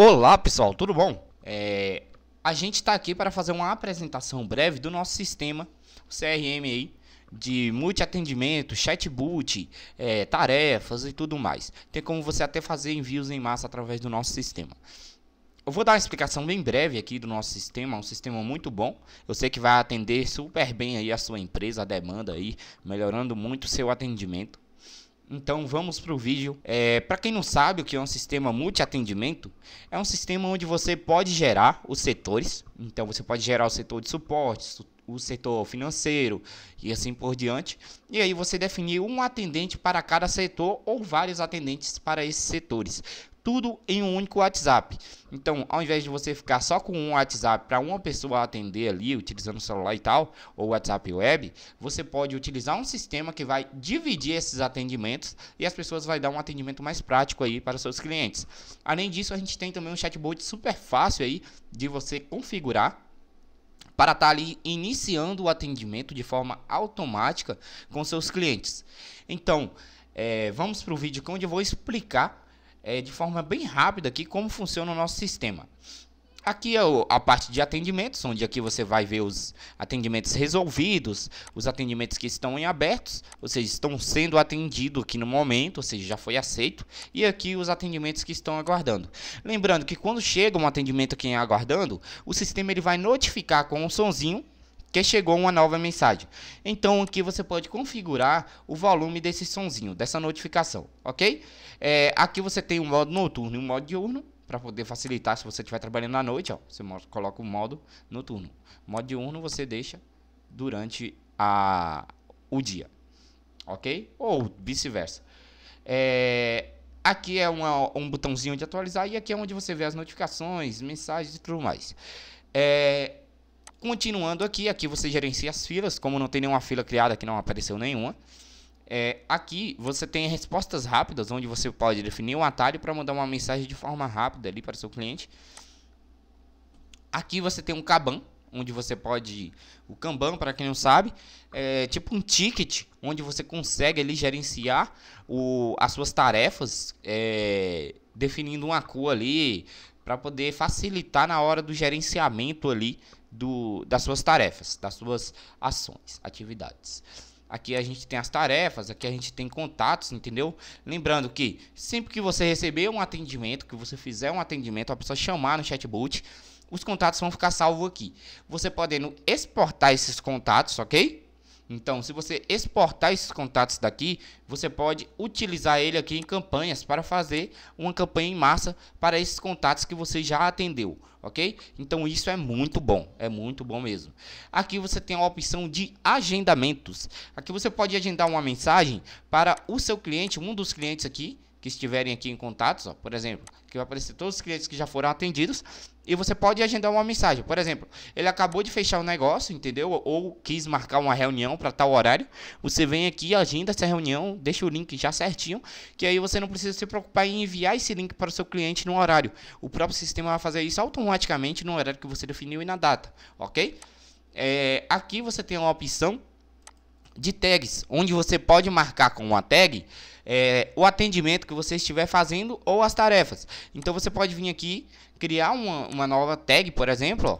Olá pessoal, tudo bom? É, a gente está aqui para fazer uma apresentação breve do nosso sistema CRM aí, de multi-atendimento, chatbot, é, tarefas e tudo mais. Tem como você até fazer envios em massa através do nosso sistema. Eu vou dar uma explicação bem breve aqui do nosso sistema, um sistema muito bom. Eu sei que vai atender super bem aí a sua empresa, a demanda aí, melhorando muito o seu atendimento. Então vamos para o vídeo. É, para quem não sabe o que é um sistema multi-atendimento, é um sistema onde você pode gerar os setores. Então você pode gerar o setor de suporte, o setor financeiro e assim por diante. E aí você definir um atendente para cada setor ou vários atendentes para esses setores tudo em um único WhatsApp. Então, ao invés de você ficar só com um WhatsApp para uma pessoa atender ali, utilizando o celular e tal, ou WhatsApp Web, você pode utilizar um sistema que vai dividir esses atendimentos e as pessoas vai dar um atendimento mais prático aí para seus clientes. Além disso, a gente tem também um chatbot super fácil aí de você configurar para estar tá ali iniciando o atendimento de forma automática com seus clientes. Então, eh, é, vamos para o vídeo onde eu vou explicar é, de forma bem rápida aqui como funciona o nosso sistema. Aqui é a parte de atendimentos, onde aqui você vai ver os atendimentos resolvidos, os atendimentos que estão em abertos, ou seja, estão sendo atendidos aqui no momento, ou seja, já foi aceito, e aqui os atendimentos que estão aguardando. Lembrando que quando chega um atendimento aqui em é aguardando, o sistema ele vai notificar com um sonzinho que chegou uma nova mensagem. Então aqui você pode configurar o volume desse sonzinho, dessa notificação, ok? É, aqui você tem um modo noturno e um modo diurno, para poder facilitar se você estiver trabalhando à noite, ó, você coloca o modo noturno. modo diurno você deixa durante a, o dia, ok? Ou vice-versa. É, aqui é uma, um botãozinho de atualizar e aqui é onde você vê as notificações, mensagens e tudo mais. É, Continuando aqui, aqui você gerencia as filas, como não tem nenhuma fila criada que não apareceu nenhuma. É, aqui você tem respostas rápidas, onde você pode definir um atalho para mandar uma mensagem de forma rápida ali para o seu cliente. Aqui você tem um Kanban, onde você pode. O Kanban, para quem não sabe, é tipo um ticket onde você consegue ali gerenciar o, as suas tarefas, é, definindo uma cor ali para poder facilitar na hora do gerenciamento ali do, das suas tarefas, das suas ações, atividades. Aqui a gente tem as tarefas, aqui a gente tem contatos, entendeu? Lembrando que sempre que você receber um atendimento, que você fizer um atendimento, a pessoa chamar no chatbot, os contatos vão ficar salvos aqui. Você podendo exportar esses contatos, ok? Então, se você exportar esses contatos daqui, você pode utilizar ele aqui em campanhas para fazer uma campanha em massa para esses contatos que você já atendeu, ok? Então, isso é muito bom, é muito bom mesmo. Aqui você tem a opção de agendamentos. Aqui você pode agendar uma mensagem para o seu cliente, um dos clientes aqui, que estiverem aqui em contatos, ó, por exemplo, que vai aparecer todos os clientes que já foram atendidos e você pode agendar uma mensagem. Por exemplo, ele acabou de fechar o um negócio, entendeu? Ou, quis marcar uma reunião para tal horário. Você vem aqui, agenda essa reunião, deixa o link já certinho, que aí você não precisa se preocupar em enviar esse link para o seu cliente no horário. O próprio sistema vai fazer isso automaticamente no horário que você definiu e na data, ok? É, aqui você tem uma opção de tags, onde você pode marcar com uma tag é, o atendimento que você estiver fazendo ou as tarefas. Então você pode vir aqui, criar uma, uma nova tag, por exemplo, ó,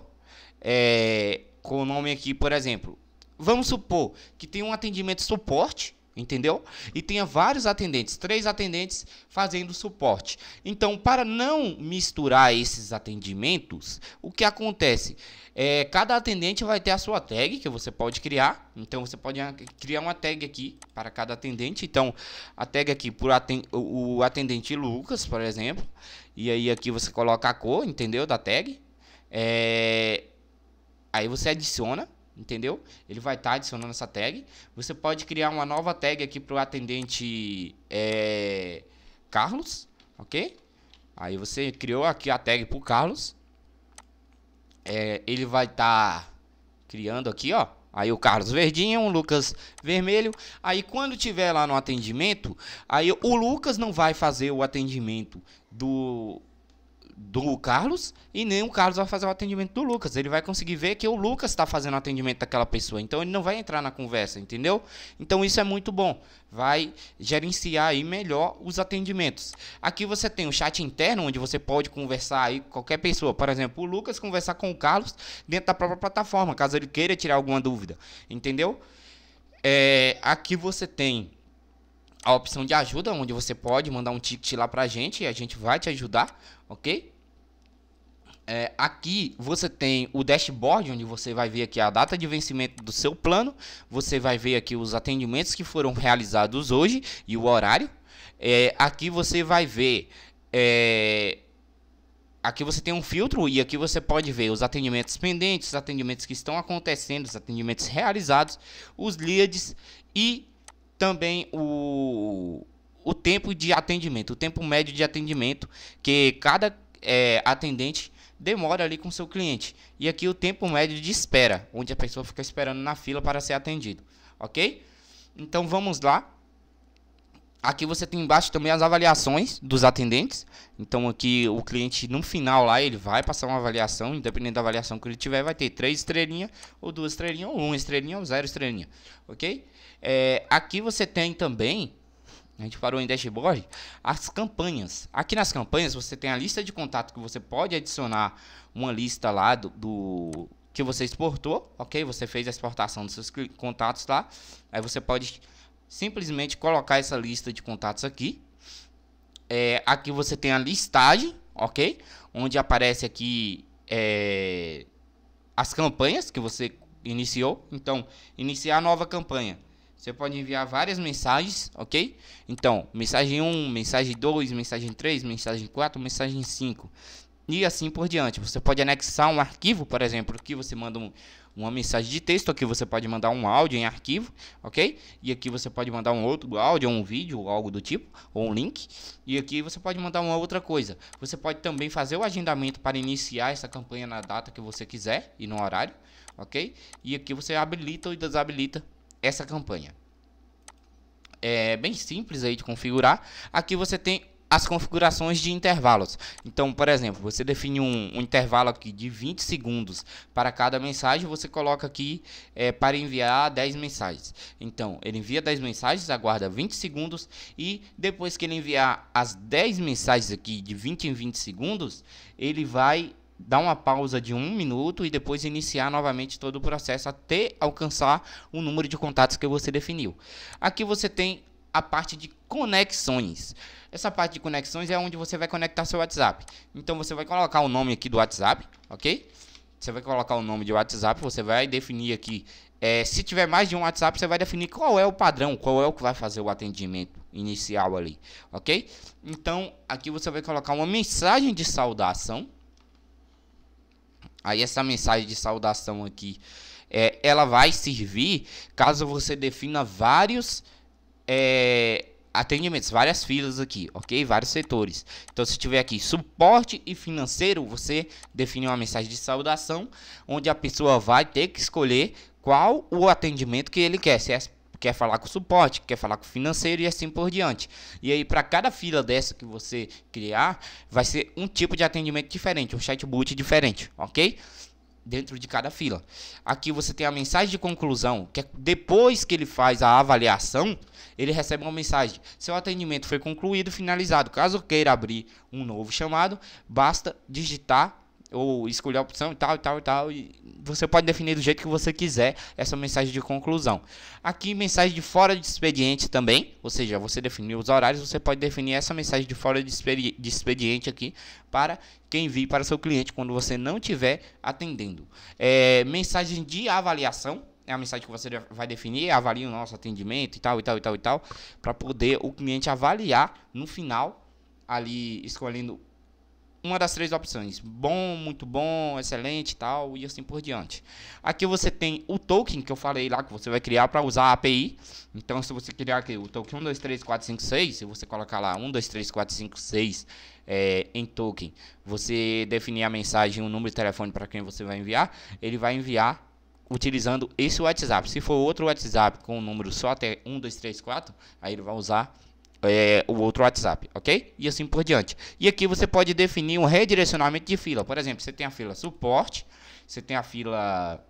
é, com o nome aqui, por exemplo. Vamos supor que tem um atendimento suporte entendeu? E tenha vários atendentes, três atendentes fazendo suporte. Então, para não misturar esses atendimentos, o que acontece? É, cada atendente vai ter a sua tag que você pode criar. Então, você pode ah, criar uma tag aqui para cada atendente. Então, a tag aqui por aten o atendente Lucas, por exemplo. E aí aqui você coloca a cor, entendeu? Da tag. É... Aí você adiciona entendeu? Ele vai estar tá adicionando essa tag. Você pode criar uma nova tag aqui para o atendente é, Carlos, ok? Aí você criou aqui a tag para o Carlos. É, ele vai estar tá criando aqui, ó. Aí o Carlos verdinho, o Lucas vermelho. Aí quando tiver lá no atendimento, aí o Lucas não vai fazer o atendimento do do Carlos e nem o Carlos vai fazer o atendimento do Lucas. Ele vai conseguir ver que o Lucas está fazendo o atendimento daquela pessoa. Então ele não vai entrar na conversa, entendeu? Então isso é muito bom. Vai gerenciar aí melhor os atendimentos. Aqui você tem o chat interno onde você pode conversar aí com qualquer pessoa, por exemplo, o Lucas conversar com o Carlos dentro da própria plataforma, caso ele queira tirar alguma dúvida, entendeu? É, aqui você tem a opção de ajuda, onde você pode mandar um ticket lá pra gente e a gente vai te ajudar, ok? É, aqui você tem o dashboard, onde você vai ver aqui a data de vencimento do seu plano, você vai ver aqui os atendimentos que foram realizados hoje e o horário. É, aqui você vai ver. É, aqui você tem um filtro e aqui você pode ver os atendimentos pendentes, os atendimentos que estão acontecendo, os atendimentos realizados, os leads e também o, o tempo de atendimento, o tempo médio de atendimento que cada é, atendente demora ali com seu cliente. E aqui o tempo médio de espera, onde a pessoa fica esperando na fila para ser atendido, ok? Então vamos lá. Aqui você tem embaixo também as avaliações dos atendentes. Então aqui o cliente no final lá ele vai passar uma avaliação, independente da avaliação que ele tiver, vai ter três estrelinhas ou duas estrelinhas ou uma estrelinha ou zero estrelinha, ok? É, aqui você tem também, a gente parou em dashboard, as campanhas. Aqui nas campanhas você tem a lista de contato que você pode adicionar uma lista lá do, do que você exportou, ok? Você fez a exportação dos seus contatos lá. Aí você pode simplesmente colocar essa lista de contatos aqui. É, aqui você tem a listagem, ok? Onde aparece aqui é, as campanhas que você iniciou. Então, iniciar nova campanha. Você pode enviar várias mensagens, ok? Então, mensagem 1, mensagem 2, mensagem 3, mensagem 4, mensagem 5. E assim por diante. Você pode anexar um arquivo, por exemplo, que você manda um, uma mensagem de texto, aqui você pode mandar um áudio em arquivo, ok? E aqui você pode mandar um outro áudio, um vídeo, algo do tipo, ou um link. E aqui você pode mandar uma outra coisa. Você pode também fazer o agendamento para iniciar essa campanha na data que você quiser e no horário, ok? E aqui você habilita ou desabilita essa campanha. É bem simples aí de configurar. Aqui você tem as configurações de intervalos. Então, por exemplo, você define um, um, intervalo aqui de 20 segundos para cada mensagem, você coloca aqui é, para enviar 10 mensagens. Então, ele envia 10 mensagens, aguarda 20 segundos e depois que ele enviar as 10 mensagens aqui de 20 em 20 segundos, ele vai dar uma pausa de um minuto e depois iniciar novamente todo o processo até alcançar o número de contatos que você definiu. Aqui você tem a parte de conexões. Essa parte de conexões é onde você vai conectar seu WhatsApp. Então você vai colocar o nome aqui do WhatsApp, ok? Você vai colocar o nome de WhatsApp, você vai definir aqui. É, se tiver mais de um WhatsApp, você vai definir qual é o padrão, qual é o que vai fazer o atendimento inicial ali, ok? Então aqui você vai colocar uma mensagem de saudação Aí essa mensagem de saudação aqui, é, ela vai servir caso você defina vários é, atendimentos, várias filas aqui, ok? Vários setores. Então, se tiver aqui suporte e financeiro, você define uma mensagem de saudação, onde a pessoa vai ter que escolher qual o atendimento que ele quer, se é quer falar com o suporte, quer falar com o financeiro e assim por diante. E aí, para cada fila dessa que você criar, vai ser um tipo de atendimento diferente, um chatbot diferente, ok? Dentro de cada fila. Aqui você tem a mensagem de conclusão, que é depois que ele faz a avaliação, ele recebe uma mensagem. Seu atendimento foi concluído, finalizado. Caso queira abrir um novo chamado, basta digitar ou escolher a opção e tal e tal e tal e você pode definir do jeito que você quiser essa mensagem de conclusão. Aqui mensagem de fora de expediente também, ou seja, você definiu os horários, você pode definir essa mensagem de fora de, expedi de expediente aqui para quem vir para seu cliente quando você não estiver atendendo. É, mensagem de avaliação é a mensagem que você vai definir, avalia o nosso atendimento e tal e tal e tal e tal, para poder o cliente avaliar no final ali escolhendo uma das três opções: bom, muito bom, excelente, tal e assim por diante. Aqui você tem o token que eu falei lá que você vai criar para usar a API. Então, se você criar aqui o token 1, 2, 3, 4, 5, 6, se você colocar lá 1, 2, 3, 4, 5, 6 é, em token, você definir a mensagem, o número de telefone para quem você vai enviar, ele vai enviar utilizando esse WhatsApp. Se for outro WhatsApp com o um número só até 1, 2, 3, 4, aí ele vai usar é, o outro WhatsApp, ok? E assim por diante. E aqui você pode definir um redirecionamento de fila. Por exemplo, você tem a fila suporte, você tem a fila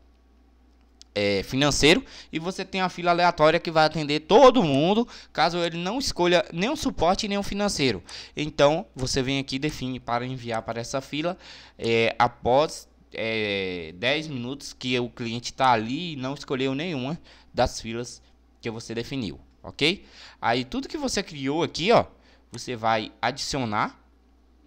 é, financeiro e você tem a fila aleatória que vai atender todo mundo, caso ele não escolha nenhum suporte nem um financeiro. Então você vem aqui define para enviar para essa fila é, após é, 10 minutos que o cliente está ali e não escolheu nenhuma das filas que você definiu ok? Aí tudo que você criou aqui, ó, você vai adicionar.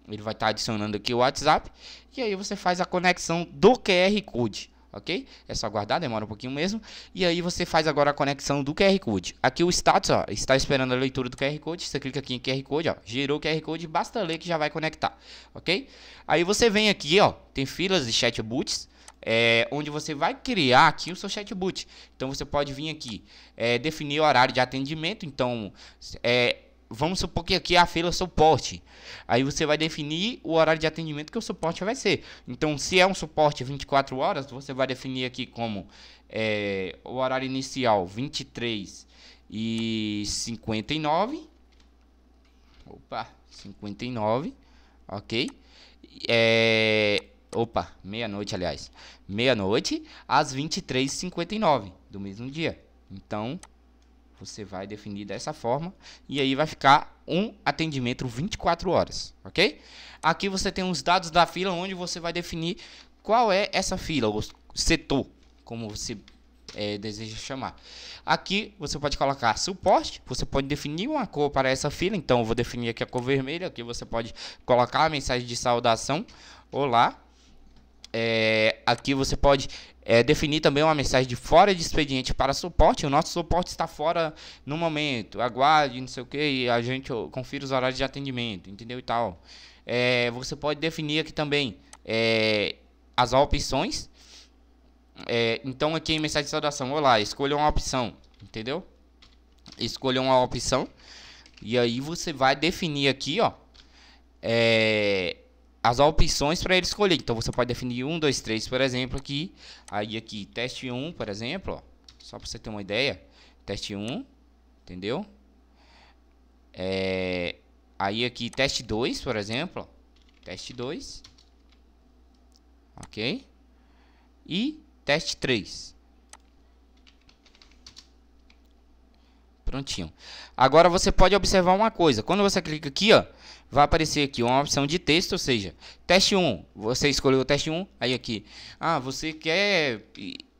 Ele vai estar tá adicionando aqui o WhatsApp. E aí você faz a conexão do QR Code, ok? É só guardar, demora um pouquinho mesmo. E aí você faz agora a conexão do QR Code. Aqui o status, ó, está esperando a leitura do QR Code. Você clica aqui em QR Code, ó, gerou o QR Code, basta ler que já vai conectar, ok? Aí você vem aqui, ó, tem filas de chatbots é, onde você vai criar aqui o seu chatbot. Então você pode vir aqui, é, definir o horário de atendimento. Então, é, vamos supor que aqui é a fila é suporte. Aí você vai definir o horário de atendimento que o suporte vai ser. Então, se é um suporte 24 horas, você vai definir aqui como é, o horário inicial 23 e 59. Opa, 59, ok? É, Opa, meia-noite, aliás. Meia-noite às 23h59 do mesmo dia. Então, você vai definir dessa forma e aí vai ficar um atendimento 24 horas, ok? Aqui você tem os dados da fila onde você vai definir qual é essa fila, ou setor, como você é, deseja chamar. Aqui você pode colocar suporte, você pode definir uma cor para essa fila, então eu vou definir aqui a cor vermelha, aqui você pode colocar a mensagem de saudação, olá, é, aqui você pode é, definir também uma mensagem de fora de expediente para suporte. O nosso suporte está fora no momento. Aguarde, não sei o que, a gente confira os horários de atendimento, entendeu e tal. É, você pode definir aqui também é, as opções. É, então aqui em mensagem de saudação, olá, escolha uma opção, entendeu? Escolha uma opção e aí você vai definir aqui, ó. É, as opções para ele escolher. Então você pode definir 1, 2, 3, por exemplo, aqui. Aí aqui, teste 1, por exemplo, ó, só para você ter uma ideia. Teste 1, entendeu? É, aí aqui, teste 2, por exemplo, teste 2. Ok? E teste 3. Prontinho. Agora você pode observar uma coisa. Quando você clica aqui, ó, vai aparecer aqui uma opção de texto, ou seja, teste 1. Você escolheu o teste 1, aí aqui. Ah, você quer.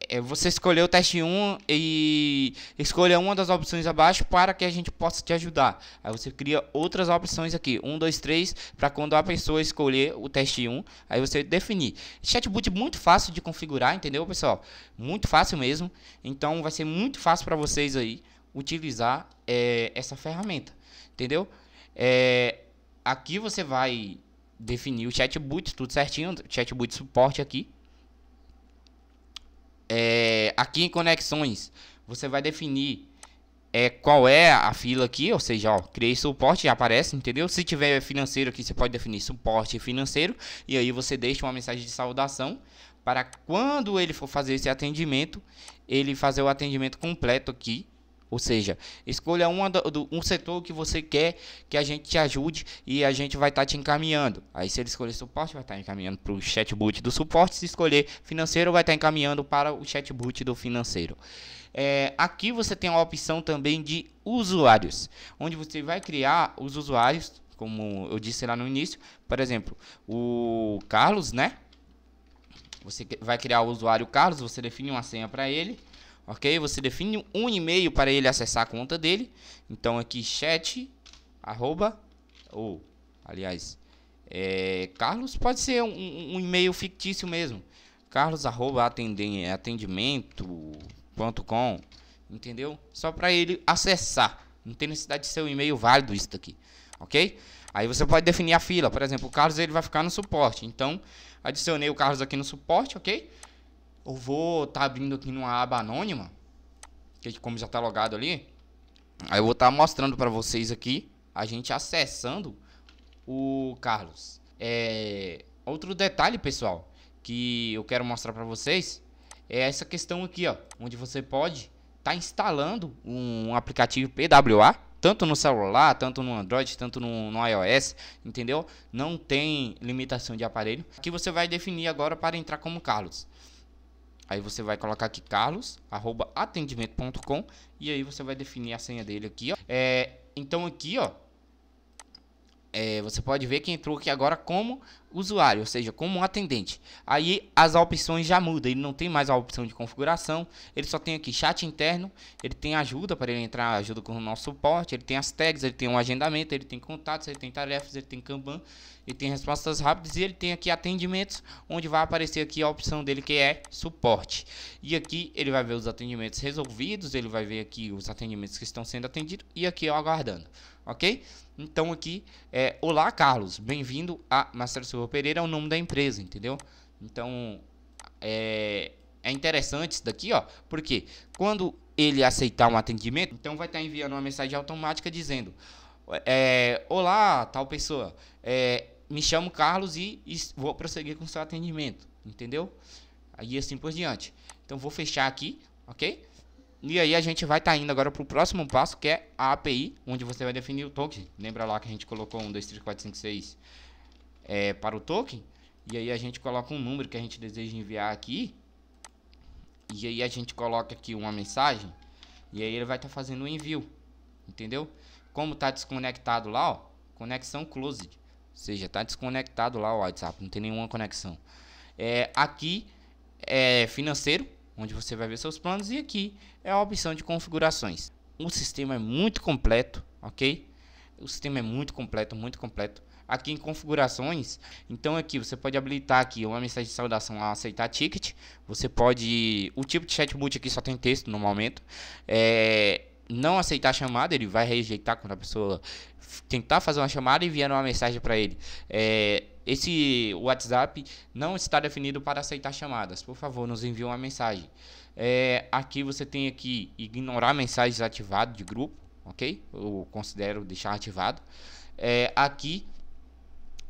É, você escolheu o teste 1 e escolha uma das opções abaixo para que a gente possa te ajudar. Aí você cria outras opções aqui, 1, 2, 3, para quando a pessoa escolher o teste 1, aí você definir. Chatbot é muito fácil de configurar, entendeu, pessoal? Muito fácil mesmo. Então vai ser muito fácil para vocês aí utilizar é, essa ferramenta, entendeu? É, aqui você vai definir o chatbot, tudo certinho, chatbot suporte aqui. É, aqui em conexões, você vai definir é, qual é a fila aqui, ou seja, ó, criei suporte, já aparece, entendeu? Se tiver financeiro aqui, você pode definir suporte financeiro, e aí você deixa uma mensagem de saudação, para quando ele for fazer esse atendimento, ele fazer o atendimento completo aqui, ou seja, escolha uma do, um setor que você quer que a gente te ajude e a gente vai estar tá te encaminhando. Aí se ele escolher suporte, vai estar tá encaminhando para o chatbot do suporte. Se escolher financeiro, vai estar tá encaminhando para o chatbot do financeiro. É, aqui você tem a opção também de usuários, onde você vai criar os usuários, como eu disse lá no início. Por exemplo, o Carlos, né? Você vai criar o usuário Carlos, você define uma senha para ele ok? Você define um e-mail para ele acessar a conta dele. Então aqui chat arroba ou aliás é, Carlos pode ser um, um e-mail fictício mesmo. Carlos arroba atendimento.com, entendeu? Só para ele acessar. Não tem necessidade de ser um e-mail válido isso daqui, ok? Aí você pode definir a fila. Por exemplo, o Carlos ele vai ficar no suporte. Então adicionei o Carlos aqui no suporte, ok? Eu vou estar tá abrindo aqui numa aba anônima, que é como já está logado ali, aí eu vou estar tá mostrando para vocês aqui, a gente acessando o Carlos. É, outro detalhe, pessoal, que eu quero mostrar para vocês é essa questão aqui, ó, onde você pode estar tá instalando um aplicativo PWA, tanto no celular, tanto no Android, tanto no, no, iOS, entendeu? Não tem limitação de aparelho. Aqui você vai definir agora para entrar como Carlos. Aí você vai colocar aqui carlos, arroba atendimento.com e aí você vai definir a senha dele aqui, ó. É, então aqui, ó, é, você pode ver que entrou aqui agora como usuário, ou seja, como um atendente. Aí as opções já mudam, ele não tem mais a opção de configuração, ele só tem aqui chat interno, ele tem ajuda para ele entrar, ajuda com o nosso suporte, ele tem as tags, ele tem um agendamento, ele tem contatos, ele tem tarefas, ele tem Kanban, ele tem respostas rápidas e ele tem aqui atendimentos, onde vai aparecer aqui a opção dele que é suporte. E aqui ele vai ver os atendimentos resolvidos, ele vai ver aqui os atendimentos que estão sendo atendidos e aqui eu aguardando, ok? Então aqui é, olá Carlos, bem-vindo a Master Sur Silva Pereira é o nome da empresa, entendeu? Então, é, é interessante isso daqui, ó, porque quando ele aceitar um atendimento, então vai estar tá enviando uma mensagem automática dizendo: é, Olá, tal pessoa, é, me chamo Carlos e, e, vou prosseguir com seu atendimento, entendeu? Aí assim por diante. Então vou fechar aqui, ok? E aí a gente vai estar tá indo agora para o próximo passo, que é a API, onde você vai definir o token. Lembra lá que a gente colocou um, dois, três, quatro, cinco, seis é, para o token. E aí a gente coloca um número que a gente deseja enviar aqui. E aí a gente coloca aqui uma mensagem. E aí ele vai estar tá fazendo o envio. Entendeu? Como está desconectado lá, ó. Conexão closed. Ou seja, está desconectado lá o WhatsApp. Não tem nenhuma conexão. É, aqui é financeiro, onde você vai ver seus planos. E aqui é a opção de configurações. O sistema é muito completo, ok? O sistema é muito completo, muito completo aqui em configurações, então aqui você pode habilitar aqui uma mensagem de saudação a aceitar ticket, você pode, o tipo de chatbot aqui só tem texto no momento, é, não aceitar a chamada, ele vai rejeitar quando a pessoa tentar fazer uma chamada e enviar uma mensagem para ele. É, esse WhatsApp não está definido para aceitar chamadas. Por favor, nos envie uma mensagem. É, aqui você tem aqui ignorar mensagens ativadas de grupo, ok? Eu considero deixar ativado. É, aqui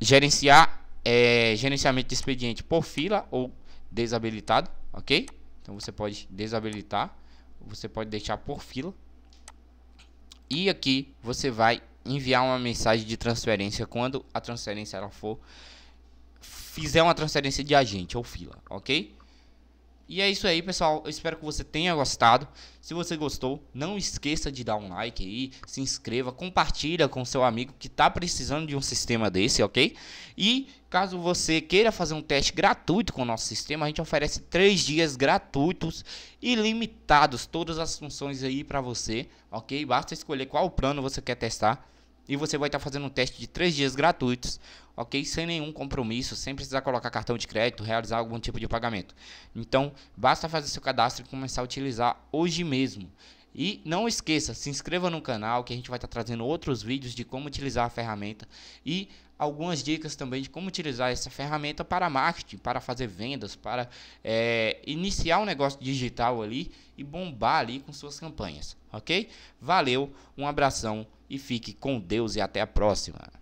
gerenciar é, gerenciamento de expediente por fila ou desabilitado, ok? Então você pode desabilitar, você pode deixar por fila. E aqui você vai enviar uma mensagem de transferência quando a transferência ela for fizer uma transferência de agente ou fila, ok? E é isso aí, pessoal. Eu espero que você tenha gostado. Se você gostou, não esqueça de dar um like aí, se inscreva, compartilha com seu amigo que está precisando de um sistema desse, ok? E caso você queira fazer um teste gratuito com o nosso sistema, a gente oferece 3 dias gratuitos e limitados, todas as funções aí para você, ok? Basta escolher qual plano você quer testar. E você vai estar tá fazendo um teste de 3 dias gratuitos, ok? Sem nenhum compromisso, sem precisar colocar cartão de crédito, realizar algum tipo de pagamento. Então, basta fazer seu cadastro e começar a utilizar hoje mesmo. E não esqueça, se inscreva no canal que a gente vai estar tá trazendo outros vídeos de como utilizar a ferramenta e algumas dicas também de como utilizar essa ferramenta para marketing, para fazer vendas, para é, iniciar um negócio digital ali e bombar ali com suas campanhas, ok? Valeu, um abração e fique com Deus e até a próxima!